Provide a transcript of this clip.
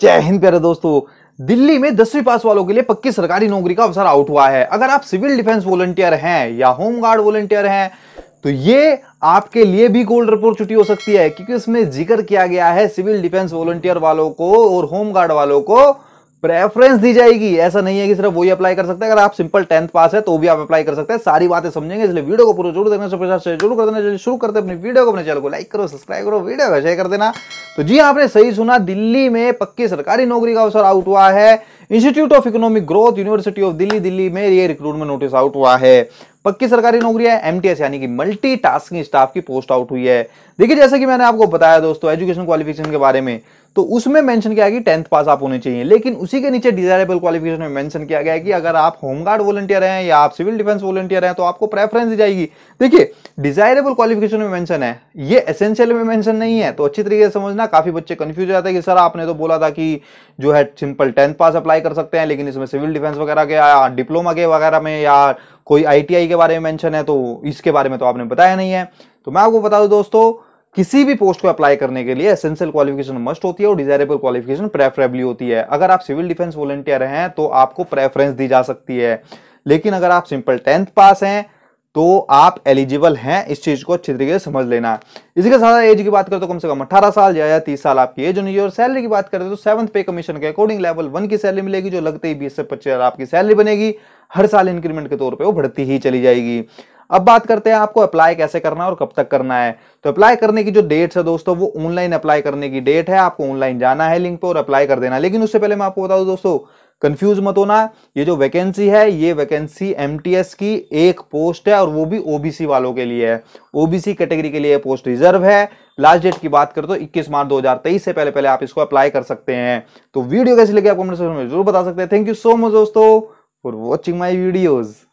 जय हिंद प्यारे दोस्तों दिल्ली में दसवीं पास वालों के लिए पक्की सरकारी नौकरी का अवसर आउट हुआ है अगर आप सिविल डिफेंस वॉलंटियर हैं या होमगार्ड वॉलंटियर हैं तो ये आपके लिए भी गोल्ड छुट्टी हो सकती है क्योंकि इसमें जिक्र किया गया है सिविल डिफेंस वॉलंटियर वालों को और होमगार्ड वालों को प्रेफरेंस दी जाएगी ऐसा नहीं है कि सिर्फ वही अप्लाई कर सकते हैं अगर आप सिंपल टेंथ पास है तो भी आप अप्लाई कर सकते हैं सारी बातें समझेंगे इसलिए वीडियो को पूरा जरूर देखना शुरू कर देना शुरू करते अपने वीडियो को अपने चैनल को लाइक करो सब्सक्राइब करो वीडियो को शेयर कर देना तो जी आपने सही सुना दिल्ली में पक्की सरकारी नौकरी का अवसर आउट हुआ है institute of economic growth university of Delhi Delhi में ये रिक्रूटमेंट नोटिस आउट हुआ है पक्की सरकारी नौकरी है एमटीएस यानी कि मल्टी स्टाफ की पोस्ट आउट हुई है देखिए जैसे कि मैंने आपको बताया दोस्तों एजुकेशन क्वालिफिकेशन के बारे में तो उसमें मेंशन किया कि टेंथ पास आप होने चाहिए लेकिन उसी के नीचे डिजायरेबल क्वालिफिकेशन में मेंशन किया गया कि अगर आप होमगार्ड वॉलंटियर हैं या आप सिविल डिफेंस वॉलंटियर हैं तो आपको प्रेफरेंस दी जाएगी देखिए डिजायरेबल क्वालिफिकेशन में मेंशन है ये एसेंशियल में मेंशन नहीं है तो अच्छी तरीके से समझना काफी बच्चे कंफ्यूज हो जाते हैं कि सर आपने तो बोला था कि जो है सिंपल टेंथ पास अप्लाई कर सकते हैं लेकिन इसमें सिविल डिफेंस वगैरह के डिप्लोमा के वगैरह में या कोई आईटीआई के बारे में मेंशन है तो इसके बारे में तो आपने बताया नहीं है तो मैं आपको बता दूं दोस्तों किसी भी पोस्ट को अप्लाई करने के लिए एसेंशियल क्वालिफिकेशन मस्ट होती है और डिजायरेबल क्वालिफिकेशन प्रेफरेबली होती है अगर आप सिविल डिफेंस वॉलेंटियर हैं तो आपको प्रेफरेंस दी जा सकती है लेकिन अगर आप सिंपल टेंथ पास हैं तो आप एलिजिबल हैं इस चीज को अच्छी तरीके से समझ लेना इसके साथ साथ एज की बात करते तो कम से कम 18 साल या, या 30 साल आपकी एज होनी चाहिए और सैलरी की बात करते तो सेवंथ पे कमीशन के अकॉर्डिंग लेवल वन की सैलरी मिलेगी जो लगते ही बीस से पच्चीस हजार आपकी सैलरी बनेगी हर साल इंक्रीमेंट के तौर पे वो बढ़ती ही चली जाएगी अब बात करते हैं आपको अप्लाई कैसे करना है और कब तक करना है तो अप्लाई करने की जो डेट है दोस्तों वो ऑनलाइन अप्लाई करने की डेट है आपको ऑनलाइन जाना है लिंक पे और अप्लाई कर देना लेकिन उससे पहले मैं आपको बता दूं दोस्तों कंफ्यूज मत होना ये जो वैकेंसी है ये वैकेंसी एम की एक पोस्ट है और वो भी ओबीसी वालों के लिए है ओबीसी कैटेगरी के लिए पोस्ट रिजर्व है लास्ट डेट की बात करें तो 21 मार्च 2023 से पहले पहले आप इसको अप्लाई कर सकते हैं तो वीडियो कैसी लगी आप कमेंट सेक्शन में जरूर बता सकते हैं थैंक यू सो मच दोस्तों for watching my videos.